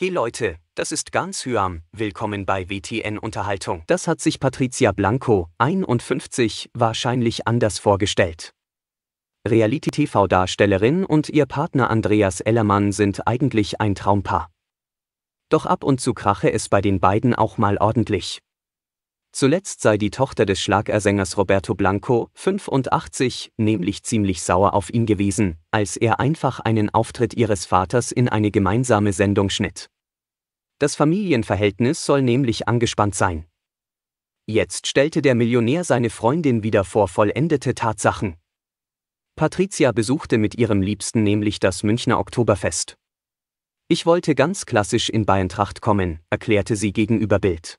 Hey Leute, das ist ganz Hyam, willkommen bei WTN Unterhaltung. Das hat sich Patricia Blanco, 51, wahrscheinlich anders vorgestellt. Reality-TV-Darstellerin und ihr Partner Andreas Ellermann sind eigentlich ein Traumpaar. Doch ab und zu krache es bei den beiden auch mal ordentlich. Zuletzt sei die Tochter des Schlagersängers Roberto Blanco, 85, nämlich ziemlich sauer auf ihn gewesen, als er einfach einen Auftritt ihres Vaters in eine gemeinsame Sendung schnitt. Das Familienverhältnis soll nämlich angespannt sein. Jetzt stellte der Millionär seine Freundin wieder vor vollendete Tatsachen. Patricia besuchte mit ihrem Liebsten nämlich das Münchner Oktoberfest. Ich wollte ganz klassisch in Bayern Tracht kommen, erklärte sie gegenüber Bild.